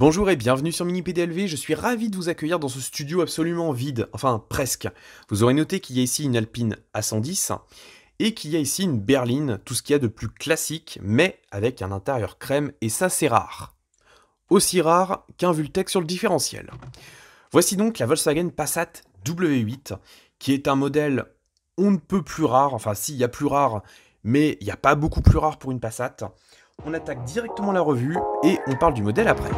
Bonjour et bienvenue sur Mini-PDLV, je suis ravi de vous accueillir dans ce studio absolument vide, enfin presque. Vous aurez noté qu'il y a ici une Alpine A110 et qu'il y a ici une berline, tout ce qu'il y a de plus classique, mais avec un intérieur crème, et ça c'est rare. Aussi rare qu'un Vultec sur le différentiel. Voici donc la Volkswagen Passat W8, qui est un modèle on ne peut plus rare, enfin si, il y a plus rare, mais il n'y a pas beaucoup plus rare pour une Passat. On attaque directement la revue et on parle du modèle après.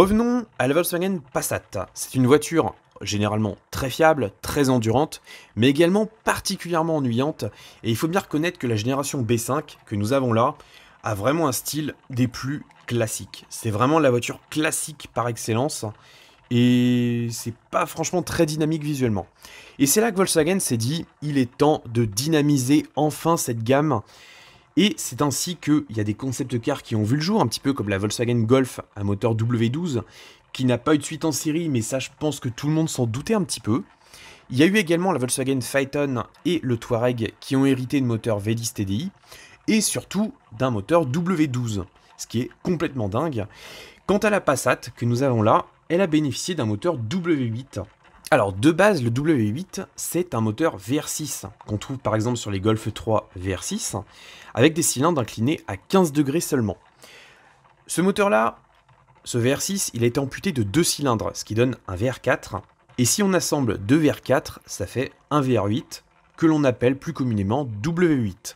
Revenons à la Volkswagen Passat. C'est une voiture généralement très fiable, très endurante, mais également particulièrement ennuyante, et il faut bien reconnaître que la génération B5 que nous avons là a vraiment un style des plus classiques. C'est vraiment la voiture classique par excellence, et c'est pas franchement très dynamique visuellement. Et c'est là que Volkswagen s'est dit, il est temps de dynamiser enfin cette gamme, et c'est ainsi qu'il y a des concepts cars qui ont vu le jour, un petit peu comme la Volkswagen Golf à moteur W12, qui n'a pas eu de suite en série, mais ça je pense que tout le monde s'en doutait un petit peu. Il y a eu également la Volkswagen Phaeton et le Touareg qui ont hérité de moteurs V10 TDI, et surtout d'un moteur W12, ce qui est complètement dingue. Quant à la Passat que nous avons là, elle a bénéficié d'un moteur W8 alors, de base, le W8, c'est un moteur VR6, qu'on trouve par exemple sur les Golf 3 VR6, avec des cylindres inclinés à 15 degrés seulement. Ce moteur-là, ce VR6, il a été amputé de deux cylindres, ce qui donne un VR4. Et si on assemble deux VR4, ça fait un VR8, que l'on appelle plus communément W8.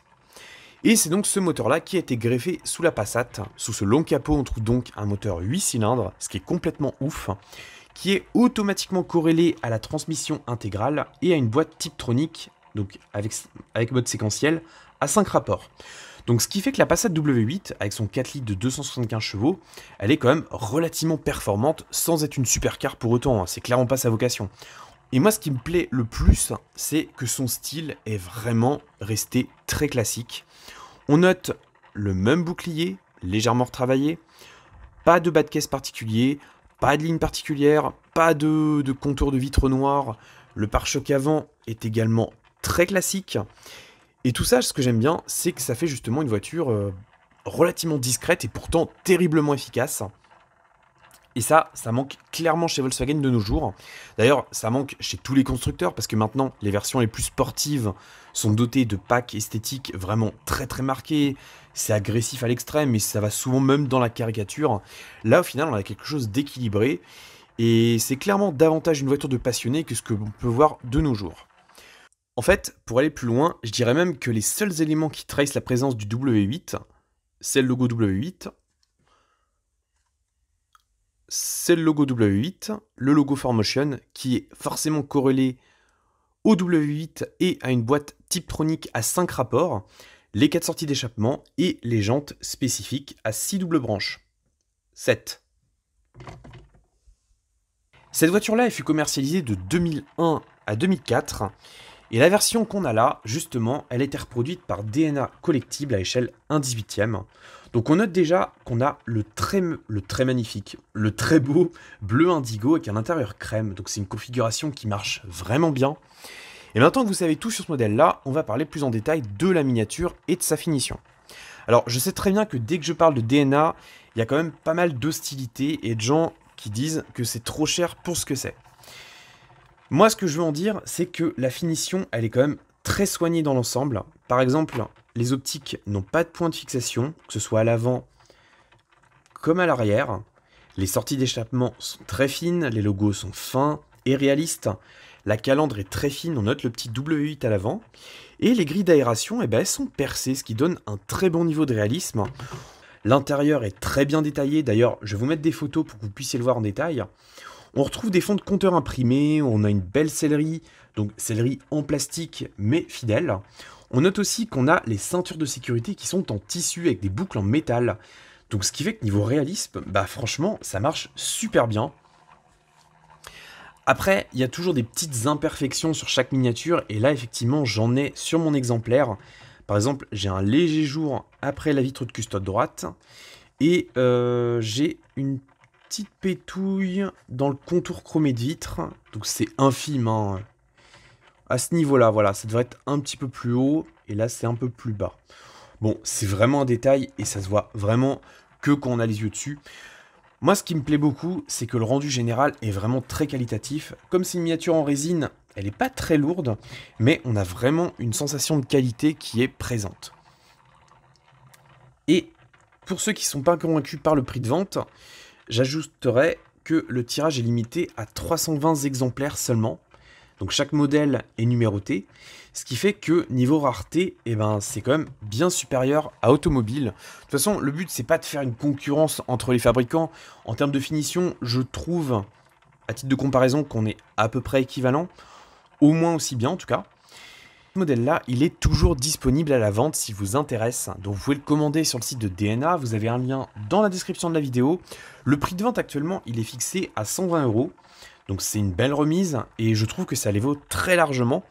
Et c'est donc ce moteur-là qui a été greffé sous la Passat. Sous ce long capot, on trouve donc un moteur 8 cylindres, ce qui est complètement ouf, qui est automatiquement corrélé à la transmission intégrale et à une boîte type tronique donc avec, avec mode séquentiel, à 5 rapports. Donc ce qui fait que la Passat W8, avec son 4 litres de 275 chevaux, elle est quand même relativement performante sans être une supercar pour autant, hein. c'est clairement pas sa vocation. Et moi ce qui me plaît le plus, c'est que son style est vraiment resté très classique. On note le même bouclier, légèrement retravaillé, pas de bas de caisse particulier, pas de ligne particulière, pas de, contour de vitre noire. Le pare chocs avant est également très classique. Et tout ça, ce que j'aime bien, c'est que ça fait justement une voiture euh, relativement discrète et pourtant terriblement efficace. Et ça, ça manque clairement chez Volkswagen de nos jours. D'ailleurs, ça manque chez tous les constructeurs parce que maintenant, les versions les plus sportives sont dotées de packs esthétiques vraiment très très marqués. C'est agressif à l'extrême et ça va souvent même dans la caricature. Là, au final, on a quelque chose d'équilibré et c'est clairement davantage une voiture de passionné que ce que l'on peut voir de nos jours. En fait, pour aller plus loin, je dirais même que les seuls éléments qui trahissent la présence du W8, c'est le logo W8, c'est le logo W8, le logo Formotion, qui est forcément corrélé au W8 et à une boîte Tiptronic à 5 rapports, les 4 sorties d'échappement et les jantes spécifiques à 6 doubles branches. 7. Cette voiture-là, elle fut commercialisée de 2001 à 2004, et la version qu'on a là, justement, elle a été reproduite par DNA Collectible à échelle 1 18ème. Donc on note déjà qu'on a le très, le très magnifique, le très beau bleu indigo avec un intérieur crème. Donc c'est une configuration qui marche vraiment bien. Et maintenant que vous savez tout sur ce modèle-là, on va parler plus en détail de la miniature et de sa finition. Alors je sais très bien que dès que je parle de DNA, il y a quand même pas mal d'hostilité et de gens qui disent que c'est trop cher pour ce que c'est. Moi ce que je veux en dire, c'est que la finition, elle est quand même très soignée dans l'ensemble. Par exemple, les optiques n'ont pas de point de fixation, que ce soit à l'avant comme à l'arrière. Les sorties d'échappement sont très fines, les logos sont fins et réalistes. La calandre est très fine, on note le petit W8 à l'avant. Et les grilles d'aération eh ben, sont percées, ce qui donne un très bon niveau de réalisme. L'intérieur est très bien détaillé, d'ailleurs je vais vous mettre des photos pour que vous puissiez le voir en détail. On retrouve des fonds de compteur imprimés, on a une belle sellerie, donc sellerie en plastique mais fidèle. On note aussi qu'on a les ceintures de sécurité qui sont en tissu avec des boucles en métal. Donc ce qui fait que niveau réalisme, bah franchement, ça marche super bien. Après, il y a toujours des petites imperfections sur chaque miniature, et là effectivement j'en ai sur mon exemplaire. Par exemple, j'ai un léger jour après la vitre de custode droite, et euh, j'ai une petite pétouille dans le contour chromé de vitre, donc c'est infime, hein à ce niveau-là, voilà, ça devrait être un petit peu plus haut, et là c'est un peu plus bas. Bon, c'est vraiment un détail, et ça se voit vraiment que quand on a les yeux dessus. Moi, ce qui me plaît beaucoup, c'est que le rendu général est vraiment très qualitatif. Comme c'est une miniature en résine, elle n'est pas très lourde, mais on a vraiment une sensation de qualité qui est présente. Et pour ceux qui ne sont pas convaincus par le prix de vente, j'ajouterai que le tirage est limité à 320 exemplaires seulement, donc chaque modèle est numéroté, ce qui fait que niveau rareté, eh ben, c'est quand même bien supérieur à Automobile. De toute façon, le but c'est pas de faire une concurrence entre les fabricants. En termes de finition, je trouve, à titre de comparaison, qu'on est à peu près équivalent, au moins aussi bien en tout cas. Ce modèle-là, il est toujours disponible à la vente si vous intéresse. Donc vous pouvez le commander sur le site de DNA, vous avez un lien dans la description de la vidéo. Le prix de vente actuellement, il est fixé à 120 euros. Donc c'est une belle remise et je trouve que ça les vaut très largement.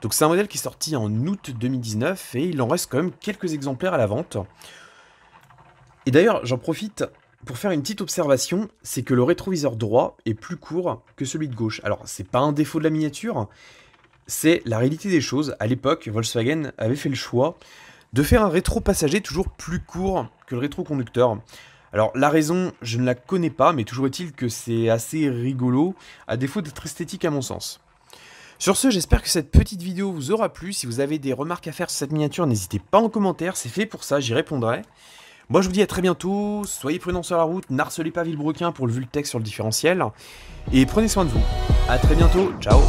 Donc c'est un modèle qui est sorti en août 2019 et il en reste quand même quelques exemplaires à la vente. Et d'ailleurs, j'en profite pour faire une petite observation, c'est que le rétroviseur droit est plus court que celui de gauche. Alors c'est pas un défaut de la miniature, c'est la réalité des choses. À l'époque, Volkswagen avait fait le choix de faire un rétro passager toujours plus court que le rétro conducteur. Alors la raison, je ne la connais pas, mais toujours est-il que c'est assez rigolo, à défaut d'être esthétique à mon sens. Sur ce, j'espère que cette petite vidéo vous aura plu. Si vous avez des remarques à faire sur cette miniature, n'hésitez pas en commentaire, c'est fait pour ça, j'y répondrai. Moi je vous dis à très bientôt, soyez prudents sur la route, n'harcelez pas Villebrequin pour le Vultex sur le différentiel, et prenez soin de vous. A très bientôt, ciao